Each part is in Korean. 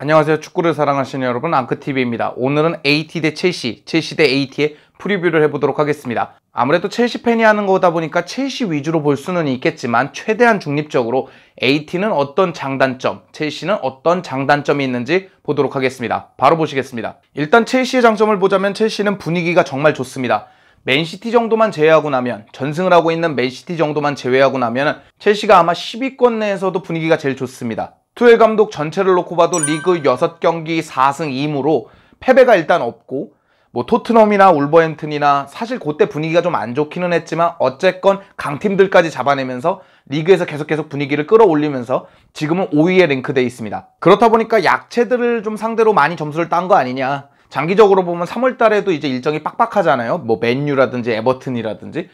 안녕하세요. 축구를 사랑하시는 여러분 앙크TV입니다. 오늘은 AT 대 첼시, 첼시 대 AT의 프리뷰를 해보도록 하겠습니다. 아무래도 첼시 팬이 하는 거다 보니까 첼시 위주로 볼 수는 있겠지만 최대한 중립적으로 AT는 어떤 장단점, 첼시는 어떤 장단점이 있는지 보도록 하겠습니다. 바로 보시겠습니다. 일단 첼시의 장점을 보자면 첼시는 분위기가 정말 좋습니다. 맨시티 정도만 제외하고 나면 전승을 하고 있는 맨시티 정도만 제외하고 나면 첼시가 아마 10위권 내에서도 분위기가 제일 좋습니다. 투엘 감독 전체를 놓고 봐도 리그 6경기 4승 2무로 패배가 일단 없고 뭐 토트넘이나 울버햄튼이나 사실 그때 분위기가 좀 안 좋기는 했지만 어쨌건 강팀들까지 잡아내면서 리그에서 계속 계속 분위기를 끌어올리면서 지금은 5위에 랭크돼 있습니다. 그렇다 보니까 약체들을 좀 상대로 많이 점수를 딴 거 아니냐. 장기적으로 보면 3월 달에도 이제 일정이 빡빡하잖아요. 뭐 맨유라든지 에버튼이라든지.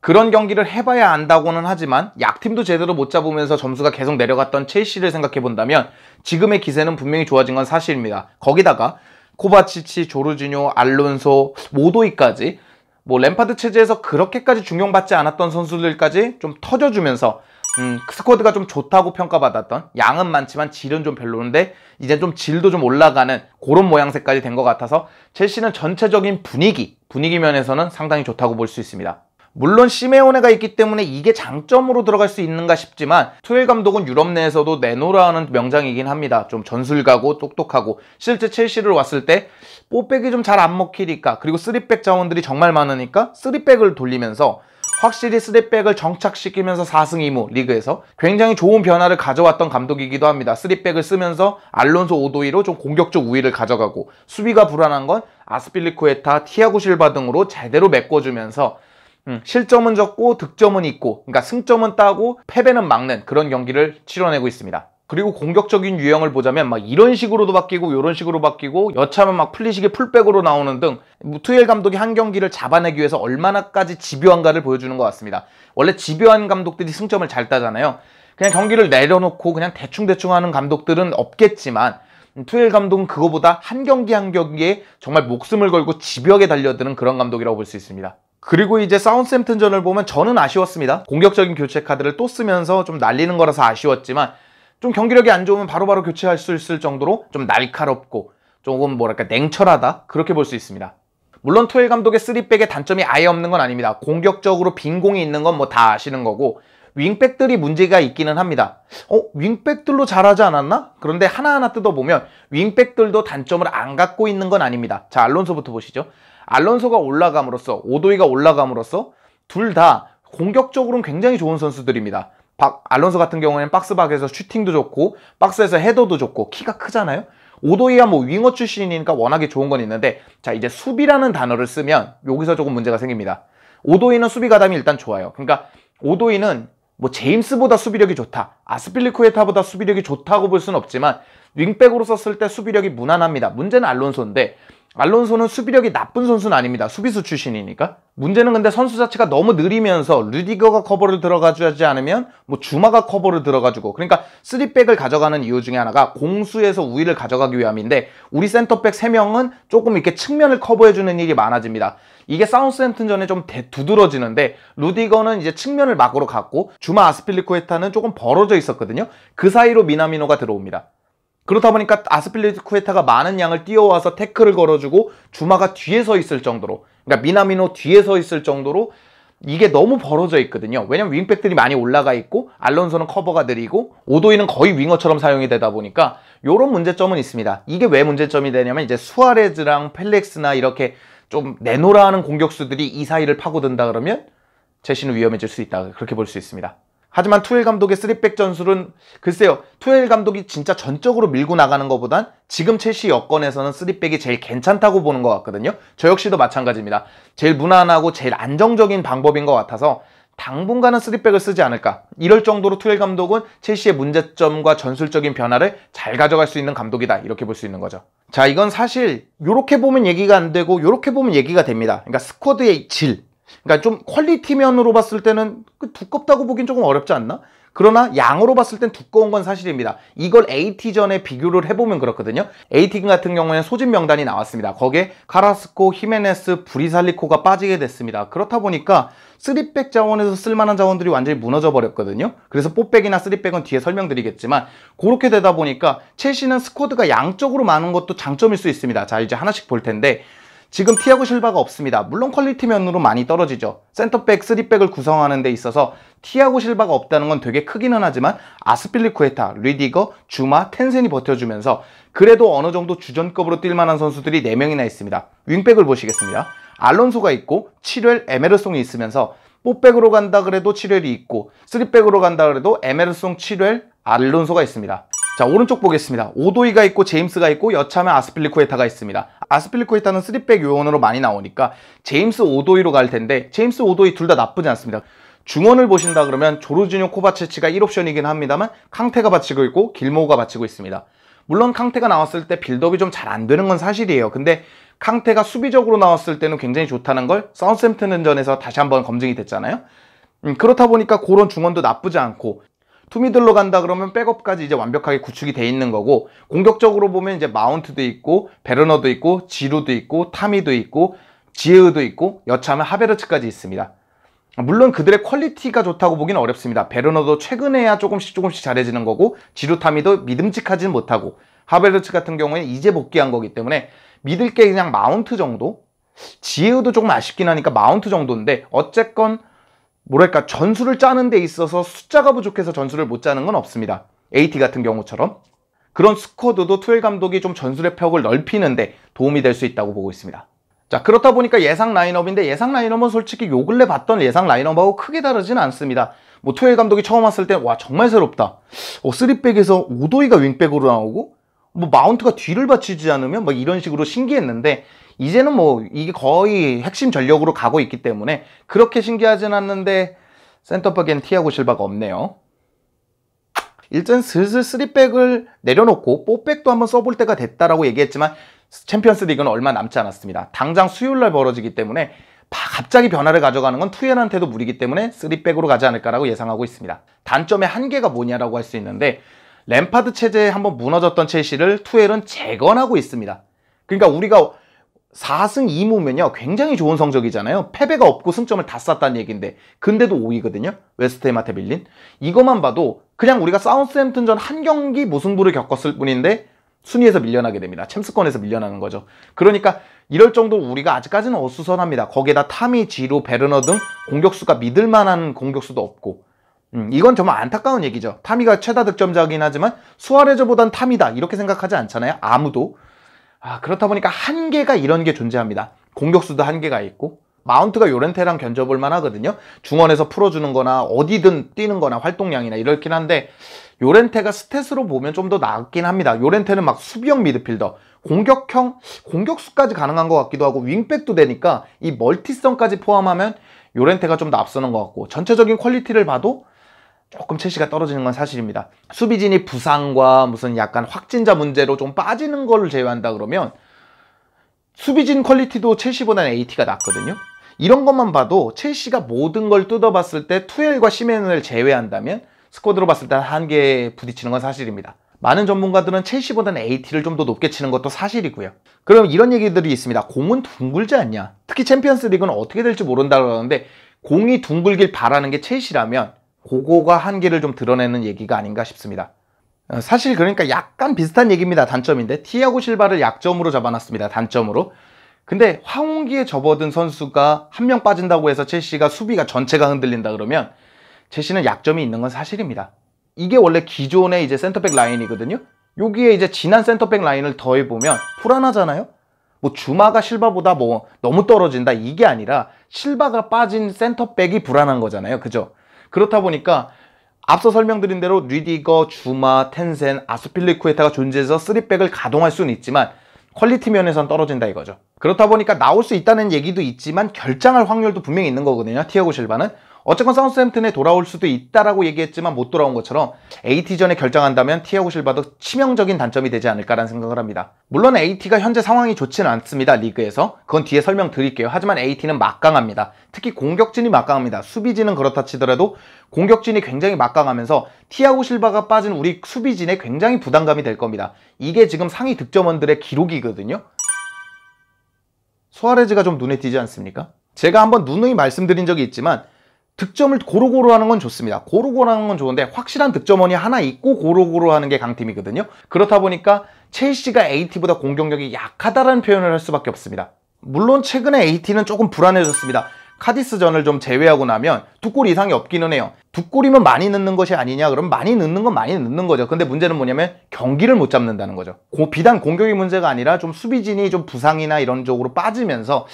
그런 경기를 해봐야 안다고는 하지만 약팀도 제대로 못 잡으면서 점수가 계속 내려갔던 첼시를 생각해본다면 지금의 기세는 분명히 좋아진 건 사실입니다. 거기다가 코바치치, 조르지뇨, 알론소, 모도이까지 뭐 램파드 체제에서 그렇게까지 중용받지 않았던 선수들까지 좀 터져주면서 음, 스쿼드가 좀 좋다고 평가받았던 양은 많지만 질은 좀 별로인데 이제 좀 질도 좀 올라가는 그런 모양새까지 된 것 같아서 첼시는 전체적인 분위기, 분위기 면에서는 상당히 좋다고 볼 수 있습니다. 물론 시메오네가 있기 때문에 이게 장점으로 들어갈 수 있는가 싶지만 투엘 감독은 유럽 내에서도 내노라는 하 명장이긴 합니다. 좀 전술가고 똑똑하고 실제 첼시를 왔을 때 뽀백이 좀 잘 안 먹히니까 그리고 쓰리백 자원들이 정말 많으니까 쓰리백을 돌리면서 확실히 쓰리백을 정착시키면서 4승 2무 리그에서 굉장히 좋은 변화를 가져왔던 감독이기도 합니다. 쓰리백을 쓰면서 알론소 오도이로 좀 공격적 우위를 가져가고 수비가 불안한 건 아스필리코에타, 티아구 실바 등으로 제대로 메꿔주면서 실점은 적고 득점은 있고 그러니까 승점은 따고 패배는 막는 그런 경기를 치러내고 있습니다. 그리고 공격적인 유형을 보자면 막 이런 식으로도 바뀌고 이런 식으로 바뀌고 여차하면 막 풀리식이 풀백으로 나오는 등 투엘 감독이 한 경기를 잡아내기 위해서 얼마나까지 집요한가를 보여주는 것 같습니다. 원래 집요한 감독들이 승점을 잘 따잖아요. 그냥 경기를 내려놓고 그냥 대충대충 하는 감독들은 없겠지만 투엘 감독은 그거보다 한 경기 한 경기에 정말 목숨을 걸고 집요하게 달려드는 그런 감독이라고 볼 수 있습니다. 그리고 이제 사운샘튼전을 보면 저는 아쉬웠습니다. 공격적인 교체 카드를 또 쓰면서 좀 날리는 거라서 아쉬웠지만 좀 경기력이 안 좋으면 바로바로 교체할 수 있을 정도로 좀 날카롭고 조금 뭐랄까 냉철하다 그렇게 볼 수 있습니다. 물론 토일 감독의 3백의 단점이 아예 없는 건 아닙니다. 공격적으로 빈 공이 있는 건 뭐 다 아시는 거고 윙백들이 문제가 있기는 합니다. 어? 윙백들로 잘하지 않았나? 그런데 하나하나 뜯어보면 윙백들도 단점을 안 갖고 있는 건 아닙니다. 자, 알론소부터 보시죠. 알론소가 올라감으로써 오도이가 올라감으로써 둘 다 공격적으로는 굉장히 좋은 선수들입니다. 박, 알론소 같은 경우에는 박스 박에서 슈팅도 좋고 박스에서 헤더도 좋고 키가 크잖아요. 오도이야 뭐 윙어 출신이니까 워낙에 좋은 건 있는데 자 이제 수비라는 단어를 쓰면 여기서 조금 문제가 생깁니다. 오도이는 수비 가담이 일단 좋아요. 그러니까 오도이는 뭐 제임스보다 수비력이 좋다, 아스필리쿠에타보다 수비력이 좋다고 볼 수는 없지만 윙백으로 썼을 때 수비력이 무난합니다. 문제는 알론소인데 알론소는 수비력이 나쁜 선수는 아닙니다. 수비수 출신이니까. 문제는 근데 선수 자체가 너무 느리면서 루디거가 커버를 들어가주지 않으면 뭐 주마가 커버를 들어가주고 그러니까 3백을 가져가는 이유 중에 하나가 공수에서 우위를 가져가기 위함인데 우리 센터백 3명은 조금 이렇게 측면을 커버해주는 일이 많아집니다. 이게 사운스햄튼전에 좀 대, 두드러지는데 루디거는 이제 측면을 막으로 갔고 주마 아스필리코에타는 조금 벌어져 있었거든요. 그 사이로 미나미노가 들어옵니다. 그렇다 보니까 아스필리쿠에타가 많은 양을 뛰어와서 태클을 걸어주고 주마가 뒤에 서 있을 정도로 그러니까 미나미노 뒤에 서 있을 정도로 이게 너무 벌어져 있거든요. 왜냐면 윙백들이 많이 올라가 있고 알론소는 커버가 느리고 오도이는 거의 윙어처럼 사용이 되다 보니까 이런 문제점은 있습니다. 이게 왜 문제점이 되냐면 이제 수아레즈랑 펠렉스나 이렇게 좀 내놓으라 하는 공격수들이 이 사이를 파고든다 그러면 제시는 위험해질 수 있다. 그렇게 볼 수 있습니다. 하지만 투엘 감독의 3백 전술은 글쎄요 투엘 감독이 진짜 전적으로 밀고 나가는 것보단 지금 첼시 여건에서는 3백이 제일 괜찮다고 보는 것 같거든요 저 역시도 마찬가지입니다 제일 무난하고 제일 안정적인 방법인 것 같아서 당분간은 3백을 쓰지 않을까 이럴 정도로 투엘 감독은 첼시의 문제점과 전술적인 변화를 잘 가져갈 수 있는 감독이다 이렇게 볼 수 있는 거죠 자 이건 사실 이렇게 보면 얘기가 안 되고 이렇게 보면 얘기가 됩니다 그러니까 스쿼드의 질 그러니까 좀 퀄리티면으로 봤을 때는 그 두껍다고 보긴 조금 어렵지 않나? 그러나 양으로 봤을 땐 두꺼운 건 사실입니다. 이걸 AT전에 비교를 해보면 그렇거든요. AT 같은 경우에는 소진 명단이 나왔습니다. 거기에 카라스코, 히메네스, 브리살리코가 빠지게 됐습니다. 그렇다 보니까 3백 자원에서 쓸만한 자원들이 완전히 무너져 버렸거든요. 그래서 뽀백이나 3백은 뒤에 설명드리겠지만 그렇게 되다 보니까 첼시는 스쿼드가 양적으로 많은 것도 장점일 수 있습니다. 자 이제 하나씩 볼 텐데 지금 티아고 실바가 없습니다. 물론 퀄리티 면으로 많이 떨어지죠. 센터백, 쓰리백을 구성하는 데 있어서 티아고 실바가 없다는 건 되게 크기는 하지만 아스필리쿠에타, 리디거, 주마, 텐센이 버텨주면서 그래도 어느 정도 주전급으로 뛸만한 선수들이 4명이나 있습니다. 윙백을 보시겠습니다. 알론소가 있고 7렐 에메르송이 있으면서 뽀백으로 간다 그래도 7렐이 있고 3백으로 간다 그래도 에메르송 7렐 알론소가 있습니다. 자 오른쪽 보겠습니다. 오도이가 있고 제임스가 있고 여차하면 아스필리코에타가 있습니다. 아스필리코에타는 3백 요원으로 많이 나오니까 제임스 오도이로 갈 텐데 제임스 오도이 둘 다 나쁘지 않습니다. 중원을 보신다 그러면 조르지뇨 코바체치가 1옵션이긴 합니다만 캉테가 바치고 있고 길모우가 바치고 있습니다. 물론 캉테가 나왔을 때 빌드업이 좀 잘 안 되는 건 사실이에요. 근데 캉테가 수비적으로 나왔을 때는 굉장히 좋다는 걸 사운샘튼전에서 다시 한번 검증이 됐잖아요. 음, 그렇다 보니까 그런 중원도 나쁘지 않고 투미들로 간다 그러면 백업까지 이제 완벽하게 구축이 돼 있는 거고 공격적으로 보면 이제 마운트도 있고 베르너도 있고 지루도 있고 타미도 있고 지에우도 있고 여차하면 하베르츠까지 있습니다. 물론 그들의 퀄리티가 좋다고 보기는 어렵습니다. 베르너도 최근에야 조금씩 조금씩 잘해지는 거고 지루타미도 믿음직하진 못하고 하베르츠 같은 경우에 이제 복귀한 거기 때문에 믿을 게 그냥 마운트 정도? 지에우도 조금 아쉽긴 하니까 마운트 정도인데 어쨌건 뭐랄까 전술을 짜는 데 있어서 숫자가 부족해서 전술을 못 짜는 건 없습니다. AT 같은 경우처럼 그런 스쿼드도 투엘 감독이 좀 전술의 폭을 넓히는데 도움이 될 수 있다고 보고 있습니다. 자 그렇다 보니까 예상 라인업인데 예상 라인업은 솔직히 요 근래 봤던 예상 라인업하고 크게 다르진 않습니다. 뭐 투엘 감독이 처음 왔을 때 와 정말 새롭다. 어, 3백에서 오도이가 윙백으로 나오고 뭐 마운트가 뒤를 받치지 않으면 막 이런 식으로 신기했는데 이제는 뭐 이게 거의 핵심 전력으로 가고 있기 때문에 그렇게 신기하진 않는데 센터백엔 티아고 실바가 없네요. 일단 슬슬 3백을 내려놓고 4백도 한번 써볼 때가 됐다라고 얘기했지만 챔피언스 리그는 얼마 남지 않았습니다. 당장 수요일날 벌어지기 때문에 갑자기 변화를 가져가는 건 투엔한테도 무리기 때문에 3백으로 가지 않을까라고 예상하고 있습니다. 단점의 한계가 뭐냐라고 할 수 있는데 램파드 체제에 한번 무너졌던 첼시를 투엘은 재건하고 있습니다. 그러니까 우리가 4승 2무면요 굉장히 좋은 성적이잖아요 패배가 없고 승점을 다 쌌다는 얘기인데 근데도 5위거든요 웨스트햄한테 밀린 이것만 봐도 그냥 우리가 사운스햄튼전한 경기 무승부를 겪었을 뿐인데 순위에서 밀려나게 됩니다 챔스권에서 밀려나는 거죠 그러니까 이럴 정도 우리가 아직까지는 어수선합니다 거기에다 타미, 지루 베르너 등 공격수가 믿을만한 공격수도 없고 음, 이건 정말 안타까운 얘기죠 타미가 최다 득점자긴 이 하지만 수아레저보단 타미다 이렇게 생각하지 않잖아요 아무도 아, 그렇다 보니까 한계가 이런 게 존재합니다. 공격수도 한계가 있고 마운트가 요렌테랑 견져볼 만하거든요. 중원에서 풀어주는 거나 어디든 뛰는 거나 활동량이나 이렇긴 한데 요렌테가 스탯으로 보면 좀 더낫긴 합니다. 요렌테는 막 수비형 미드필더, 공격형, 공격수까지 가능한 것 같기도 하고 윙백도 되니까 이 멀티성까지 포함하면 요렌테가 좀 더 앞서는 것 같고 전체적인 퀄리티를 봐도 조금 첼시가 떨어지는 건 사실입니다. 수비진이 부상과 무슨 약간 확진자 문제로 좀 빠지는 걸 제외한다 그러면 수비진 퀄리티도 첼시보다는 AT가 낫거든요. 이런 것만 봐도 첼시가 모든 걸 뜯어봤을 때 투엘과 시멘을 제외한다면 스쿼드로 봤을 때 한계에 부딪히는 건 사실입니다. 많은 전문가들은 첼시보다는 AT를 좀 더 높게 치는 것도 사실이고요. 그럼 이런 얘기들이 있습니다. 공은 둥글지 않냐? 특히 챔피언스 리그는 어떻게 될지 모른다 그러는데 공이 둥글길 바라는 게 첼시라면 고거가 한계를 좀 드러내는 얘기가 아닌가 싶습니다. 어, 사실 그러니까 약간 비슷한 얘기입니다. 단점인데 티아고 실바를 약점으로 잡아놨습니다. 단점으로. 근데 황홍기에 접어든 선수가 한 명 빠진다고 해서 첼시가 수비가 전체가 흔들린다 그러면 첼시는 약점이 있는 건 사실입니다. 이게 원래 기존의 이제 센터백 라인이거든요. 여기에 이제 지난 센터백 라인을 더해보면 불안하잖아요. 뭐 주마가 실바보다 뭐 너무 떨어진다 이게 아니라 실바가 빠진 센터백이 불안한 거잖아요. 그죠? 그렇다 보니까 앞서 설명드린 대로 뉴디거, 주마, 텐센, 아스필리쿠에타가 존재해서 3백을 가동할 수는 있지만 퀄리티 면에선 떨어진다 이거죠. 그렇다 보니까 나올 수 있다는 얘기도 있지만 결장할 확률도 분명히 있는 거거든요. 티아고 실바는. 어쨌건 사운스햄튼에 돌아올 수도 있다라고 얘기했지만 못 돌아온 것처럼 AT전에 결정한다면 티아고 실바도 치명적인 단점이 되지 않을까라는 생각을 합니다. 물론 AT가 현재 상황이 좋지는 않습니다. 리그에서. 그건 뒤에 설명드릴게요. 하지만 AT는 막강합니다. 특히 공격진이 막강합니다. 수비진은 그렇다 치더라도 공격진이 굉장히 막강하면서 티아고 실바가 빠진 우리 수비진에 굉장히 부담감이 될 겁니다. 이게 지금 상위 득점원들의 기록이거든요. 소아레즈가 좀 눈에 띄지 않습니까? 제가 한번 누누이 말씀드린 적이 있지만 득점을 고루고루 하는 건 좋습니다. 고루고루 하는 건 좋은데 확실한 득점원이 하나 있고 고루고루 하는 게 강팀이거든요. 그렇다 보니까 첼시가 AT보다 공격력이 약하다라는 표현을 할 수밖에 없습니다. 물론 최근에 AT는 조금 불안해졌습니다. 카디스전을 좀 제외하고 나면 두 골 이상이 없기는 해요. 두 골이면 많이 넣는 것이 아니냐? 그럼 많이 넣는 건 많이 넣는 거죠. 근데 문제는 뭐냐면 경기를 못 잡는다는 거죠. 고, 비단 공격이 문제가 아니라 좀 수비진이 좀 부상이나 이런 쪽으로 빠지면서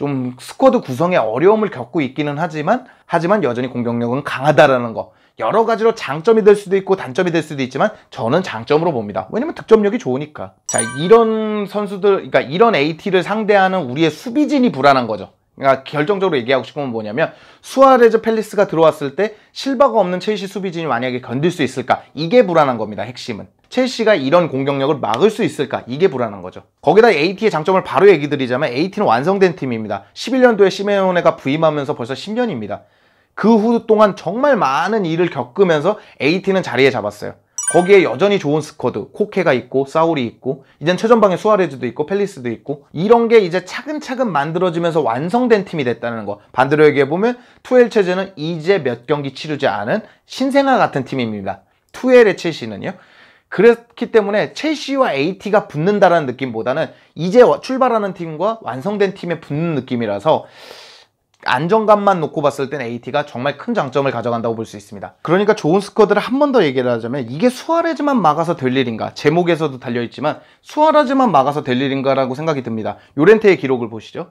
좀 스쿼드 구성에 어려움을 겪고 있기는 하지만 하지만 여전히 공격력은 강하다라는 거 여러 가지로 장점이 될 수도 있고 단점이 될 수도 있지만 저는 장점으로 봅니다. 왜냐면 득점력이 좋으니까. 자, 이런 선수들, 그러니까 이런 AT를 상대하는 우리의 수비진이 불안한 거죠. 그러니까 결정적으로 얘기하고 싶은 건 뭐냐면 수아레즈 펠리스가 들어왔을 때실버가 없는 첼시 수비진이 만약에 견딜 수 있을까? 이게 불안한 겁니다. 핵심은. 첼시가 이런 공격력을 막을 수 있을까? 이게 불안한 거죠. 거기다 AT의 장점을 바로 얘기 드리자면 AT는 완성된 팀입니다. 11년도에 시메오네가 부임하면서 벌써 10년입니다. 그 후 동안 정말 많은 일을 겪으면서 AT는 자리에 잡았어요. 거기에 여전히 좋은 스쿼드, 코케가 있고 사울이 있고 이젠 최전방에 수아레즈도 있고 펠리스도 있고 이런 게 이제 차근차근 만들어지면서 완성된 팀이 됐다는 거 반대로 얘기해보면 투엘 체제는 이제 몇 경기 치르지 않은 신생아 같은 팀입니다. 투엘의 첼시는요 그렇기 때문에 첼시와 AT가 붙는다라는 느낌보다는 이제 출발하는 팀과 완성된 팀에 붙는 느낌이라서 안정감만 놓고 봤을 땐 AT가 정말 큰 장점을 가져간다고 볼 수 있습니다. 그러니까 좋은 스쿼드를 한 번 더 얘기를 하자면 이게 수아레즈만 막아서 될 일인가 제목에서도 달려있지만 수아레즈만 막아서 될 일인가라고 생각이 듭니다. 요렌테의 기록을 보시죠.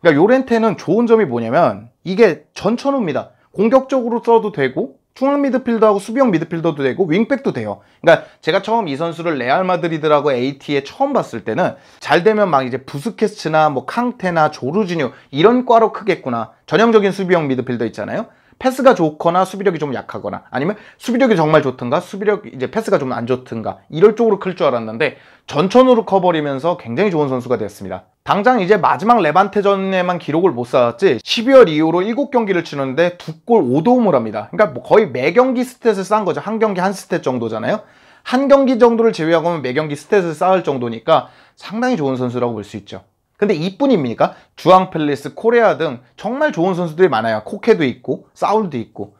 그러니까 요렌테는 좋은 점이 뭐냐면 이게 전천후입니다. 공격적으로 써도 되고 중앙 미드필더하고 수비형 미드필더도 되고 윙백도 돼요. 그러니까 제가 처음 이 선수를 레알 마드리드라고 AT에 처음 봤을 때는 잘 되면 막 이제 부스케츠나 뭐 캉테나 조르지뉴 이런 과로 크겠구나. 전형적인 수비형 미드필더 있잖아요. 패스가 좋거나 수비력이 좀 약하거나 아니면 수비력이 정말 좋든가 수비력 이제 패스가 좀 안 좋든가 이럴 쪽으로 클 줄 알았는데 전천으로 커버리면서 굉장히 좋은 선수가 됐습니다. 당장 이제 마지막 레반테전에만 기록을 못 쌓았지 12월 이후로 7경기를 치는데 두 골 5도움을 합니다. 그러니까 뭐 거의 매 경기 스탯을 쌓은 거죠. 한 경기 한 스탯 정도잖아요. 한 경기 정도를 제외하고는 매 경기 스탯을 쌓을 정도니까 상당히 좋은 선수라고 볼 수 있죠. 근데 이뿐입니까? 주앙 팰리스, 코레아 등 정말 좋은 선수들이 많아요. 코케도 있고 사울도 있고.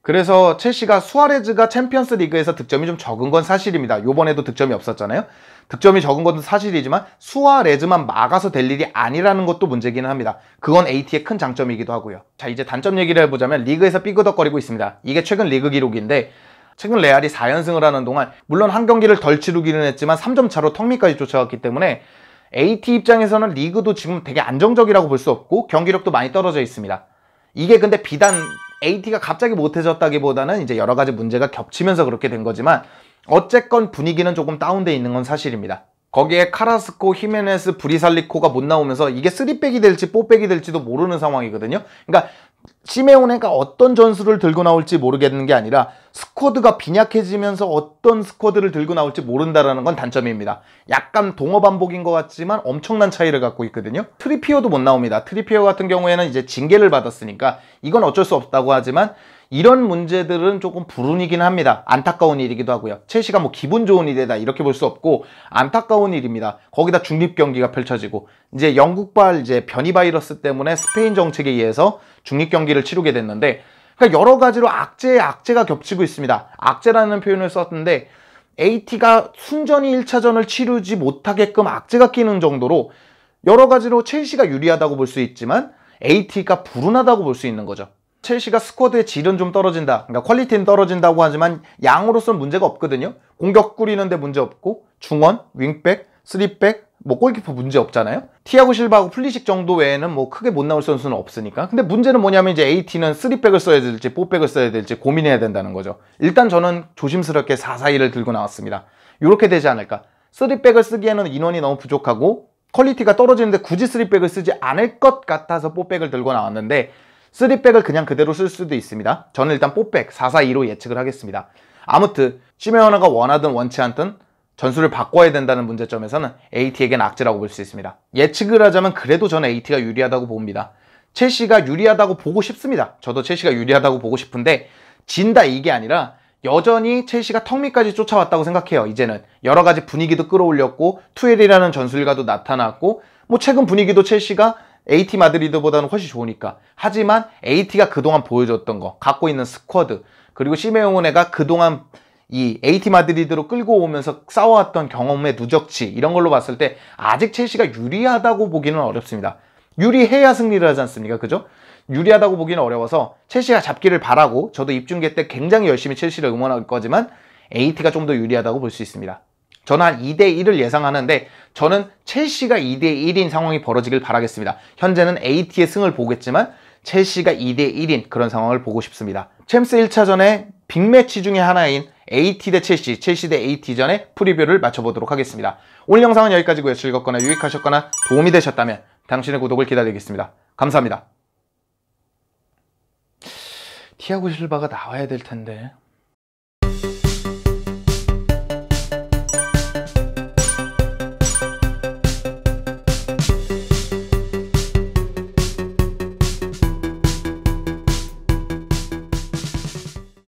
그래서 첼시가 수아레즈가 챔피언스 리그에서 득점이 좀 적은 건 사실입니다. 요번에도 득점이 없었잖아요. 득점이 적은 것은 사실이지만 수아레즈만 막아서 될 일이 아니라는 것도 문제기는 합니다. 그건 AT의 큰 장점이기도 하고요. 자 이제 단점 얘기를 해보자면 리그에서 삐그덕거리고 있습니다. 이게 최근 리그 기록인데 최근 레알이 4연승을 하는 동안 물론 한 경기를 덜 치르기는 했지만 3점 차로 턱밑까지 쫓아갔기 때문에 AT 입장에서는 리그도 지금 되게 안정적이라고 볼 수 없고 경기력도 많이 떨어져 있습니다. 이게 근데 비단 AT가 갑자기 못해졌다기보다는 이제 여러 가지 문제가 겹치면서 그렇게 된 거지만 어쨌건 분위기는 조금 다운돼 있는 건 사실입니다. 거기에 카라스코, 히메네스, 브리살리코가 못 나오면서 이게 쓰리백이 될지 뽀백이 될지도 모르는 상황이거든요. 그러니까 시메온네가 어떤 전술을 들고 나올지 모르겠는 게 아니라 스쿼드가 빈약해지면서 어떤 스쿼드를 들고 나올지 모른다라는 건 단점입니다. 약간 동어 반복인 것 같지만 엄청난 차이를 갖고 있거든요. 트리피어도 못 나옵니다. 트리피어 같은 경우에는 이제 징계를 받았으니까 이건 어쩔 수 없다고 하지만 이런 문제들은 조금 불운이긴 합니다. 안타까운 일이기도 하고요. 첼시가 뭐 기분 좋은 일이다 이렇게 볼 수 없고 안타까운 일입니다. 거기다 중립 경기가 펼쳐지고 이제 영국발 이제 변이 바이러스 때문에 스페인 정책에 의해서 중립 경기를 치르게 됐는데 그러니까 여러 가지로 악재에 악재가 겹치고 있습니다. 악재라는 표현을 썼는데 AT가 순전히 1차전을 치르지 못하게끔 악재가 끼는 정도로 여러 가지로 첼시가 유리하다고 볼 수 있지만 AT가 불운하다고 볼 수 있는 거죠. 첼시가 스쿼드의 질은 좀 떨어진다. 그러니까 퀄리티는 떨어진다고 하지만 양으로서는 문제가 없거든요. 공격 꾸리는데 문제 없고 중원, 윙백, 쓰리백, 뭐 골키퍼 문제 없잖아요. 티아고 실바하고 플리식 정도 외에는 뭐 크게 못 나올 선수는 없으니까. 근데 문제는 뭐냐면 이제 AT는 쓰리백을 써야 될지 4백을 써야 될지 고민해야 된다는 거죠. 일단 저는 조심스럽게 442를 들고 나왔습니다. 이렇게 되지 않을까. 쓰리백을 쓰기에는 인원이 너무 부족하고 퀄리티가 떨어지는데 굳이 쓰리백을 쓰지 않을 것 같아서 4백을 들고 나왔는데 쓰리백을 그냥 그대로 쓸 수도 있습니다. 저는 일단 뽀백 442로 예측을 하겠습니다. 아무튼 시메오나가 원하든 원치 않든 전술을 바꿔야 된다는 문제점에서는 AT에겐 악재라고 볼 수 있습니다. 예측을 하자면 그래도 저는 AT가 유리하다고 봅니다. 첼시가 유리하다고 보고 싶습니다. 저도 첼시가 유리하다고 보고 싶은데 진다 이게 아니라 여전히 첼시가 턱밑까지 쫓아왔다고 생각해요. 이제는 여러 가지 분위기도 끌어올렸고 투엘이라는 전술가도 나타났고 뭐 최근 분위기도 첼시가 AT 마드리드보다는 훨씬 좋으니까. 하지만 AT가 그동안 보여줬던 거, 갖고 있는 스쿼드, 그리고 시메오네가 그동안 이 AT 마드리드로 끌고 오면서 싸워왔던 경험의 누적치 이런 걸로 봤을 때 아직 첼시가 유리하다고 보기는 어렵습니다. 유리해야 승리를 하지 않습니까? 그죠? 유리하다고 보기는 어려워서 첼시가 잡기를 바라고 저도 입중계 때 굉장히 열심히 첼시를 응원할 거지만 AT가 좀 더 유리하다고 볼 수 있습니다. 저는 한 2대1을 예상하는데 저는 첼시가 2대1인 상황이 벌어지길 바라겠습니다. 현재는 AT의 승을 보겠지만 첼시가 2대1인 그런 상황을 보고 싶습니다. 챔스 1차전에 빅매치 중의 하나인 AT 대 첼시, 첼시 대 AT전의 프리뷰를 마쳐보도록 하겠습니다. 오늘 영상은 여기까지고요. 즐겁거나 유익하셨거나 도움이 되셨다면 당신의 구독을 기다리겠습니다. 감사합니다. 티아고 실바가 나와야 될 텐데...